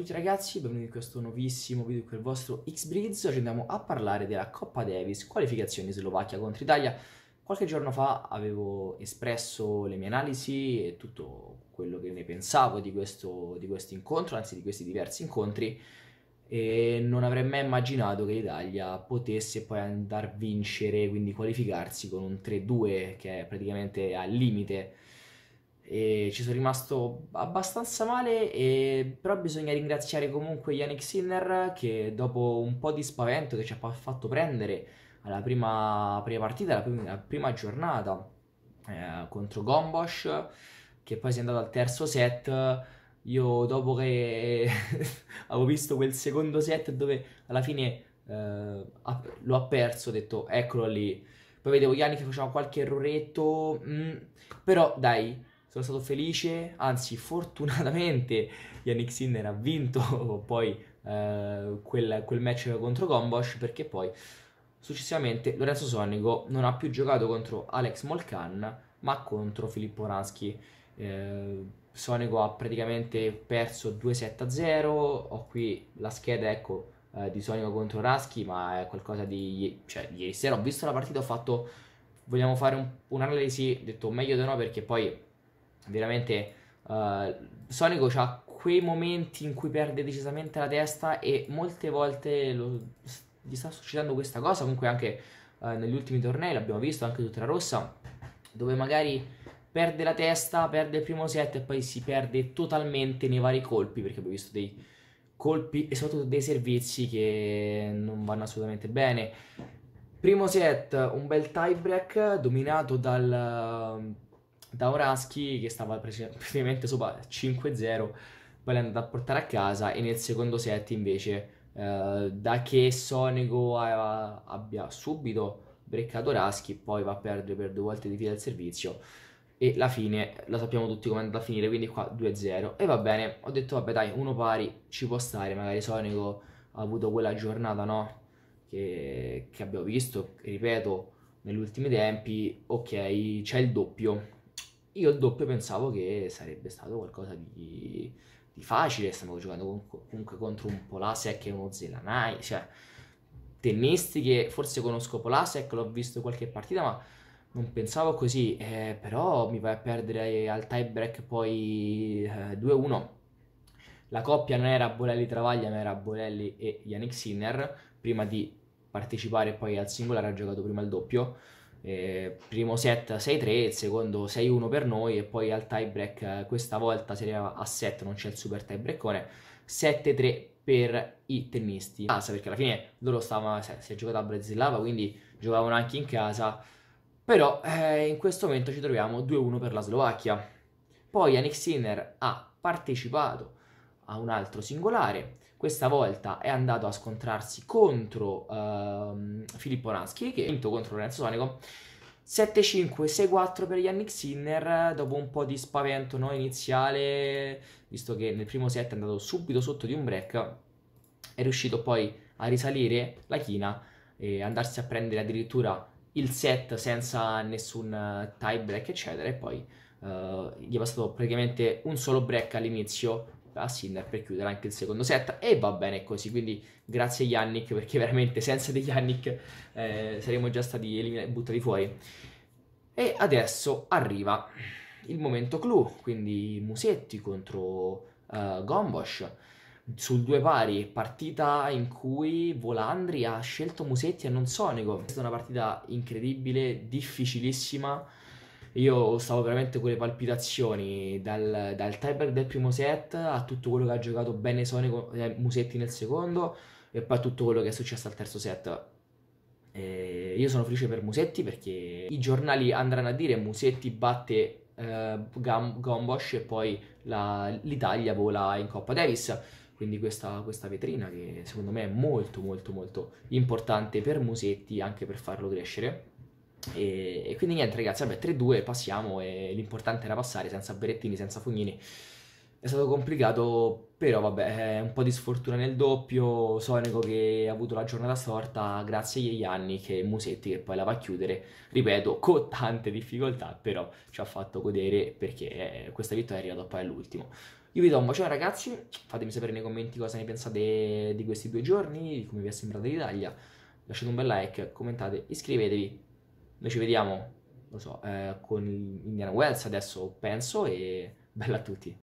tutti ragazzi, benvenuti in questo nuovissimo video qui al vostro X-Breeds Oggi andiamo a parlare della Coppa Davis, qualificazioni Slovacchia contro Italia Qualche giorno fa avevo espresso le mie analisi e tutto quello che ne pensavo di questo, di questo incontro, anzi di questi diversi incontri e non avrei mai immaginato che l'Italia potesse poi andare a vincere, quindi qualificarsi con un 3-2 che è praticamente al limite e ci sono rimasto abbastanza male, e... però bisogna ringraziare comunque Yannick Sinner che dopo un po' di spavento che ci ha fatto prendere alla prima, prima partita, alla prima, alla prima giornata eh, contro Gombosch, che poi si è andato al terzo set, io dopo che avevo visto quel secondo set dove alla fine eh, lo ha perso, ho detto eccolo lì. Poi vedevo Yannick che faceva qualche erroretto, mh, mm, però dai, sono stato felice, anzi fortunatamente Yannick Sinner ha vinto poi eh, quel, quel, match contro Gombosch perché poi successivamente Lorenzo Sonico non ha più giocato contro Alex Molcan ma contro Filippo Ranschi. Eh, Sonico ha praticamente perso 2 7 0, ho qui la scheda ecco, eh, di Sonico contro Raschi ma è qualcosa di... cioè ieri sera ho visto la partita ho fatto... Vogliamo fare un, un'analisi, detto meglio di no perché poi veramente uh, eh, Sonico ha quei momenti in cui perde decisamente la testa e molte volte lo, gli sta succedendo questa cosa, comunque anche uh, negli ultimi tornei l'abbiamo visto anche su Rossa, dove magari perde la testa, perde il primo set e poi si perde totalmente nei vari colpi, perché abbiamo visto dei colpi e soprattutto dei servizi che non vanno assolutamente bene. Primo set, un bel tiebreak dominato dal da Oraschi che stava praticamente sopra 5-0, poi l'è andato a portare a casa e nel secondo set invece eh, da che Sonego aveva, abbia subito breccato Raschi, poi va a perdere per due volte di fila il servizio e la fine la sappiamo tutti come è andata a finire, quindi qua 2-0 e va bene, ho detto vabbè dai, uno pari ci può stare, magari Sonico ha avuto quella giornata no? che, che abbiamo visto, ripeto, negli ultimi tempi, ok, c'è il doppio, io il doppio pensavo che sarebbe stato qualcosa di, di facile, stiamo giocando comunque, comunque contro un Polasek e uno Zelanai, cioè tennisti che forse conosco Polasek, l'ho visto qualche partita, ma non pensavo così, eh, però mi vai a perdere al tie break poi eh, 2-1. La coppia non era Bolelli-Travaglia, ma era Bolelli e Yannick Sinner, prima di partecipare poi al singolare ha giocato prima il doppio eh, primo set 6-3, il secondo 6-1 per noi e poi al tie break eh, questa volta si arriva a 7, non c'è il super tie breakone, 7-3 per i tennisti. Casa perché alla fine loro stavano, si è giocato a Bratislava, quindi giocavano anche in casa, però eh, in questo momento ci troviamo 2-1 per la Slovacchia. Poi Yannick Sinner ha partecipato a un altro singolare. Questa volta è andato a scontrarsi contro ehm, Filippo Naschi, che ha vinto contro Lorenzo Sonico. 7-5-6-4 per Yannick Sinner dopo un po' di spavento no? iniziale, visto che nel primo set è andato subito sotto di un break, è riuscito poi a risalire la china e andarsi a prendere addirittura il set senza nessun eh, tie break, eccetera. E poi eh, gli è passato praticamente un solo break all'inizio a Sinner per chiudere anche il secondo set e va bene così quindi grazie Yannick perché veramente senza di Yannick eh, saremmo già stati elimin- buttati fuori e adesso arriva il momento clou quindi Musetti contro uh, Gombosch sul due pari, partita in cui Volandri ha scelto Musetti e non Sonico. È stata una partita incredibile, difficilissima. Io stavo veramente con le palpitazioni dal, dal tiebreak del primo set a tutto quello che ha giocato bene Sone eh, Musetti nel secondo e poi a tutto quello che è successo al terzo set. Eh, io sono felice per Musetti perché i giornali andranno a dire Musetti batte eh, Gombosch e poi la, l'Italia vola in Coppa Davis. Quindi questa, questa, vetrina che secondo me è molto molto molto importante per Musetti anche per farlo crescere. E, e quindi niente ragazzi, vabbè 3-2 passiamo e l'importante era passare senza Berettini, senza Fognini. È stato complicato, però vabbè, eh, un po' di sfortuna nel doppio, Sonico che ha avuto la giornata storta grazie agli anni che Musetti che poi la va a chiudere, ripeto, con tante difficoltà, però ci ha fatto godere perché eh, questa vittoria è arrivata poi all'ultimo. Io vi do un bacione ragazzi, fatemi sapere nei commenti cosa ne pensate di questi due giorni, come vi è sembrata l'Italia, lasciate un bel like, commentate, iscrivetevi noi ci vediamo, lo so, eh, con Indiana Wells adesso penso e bella a tutti.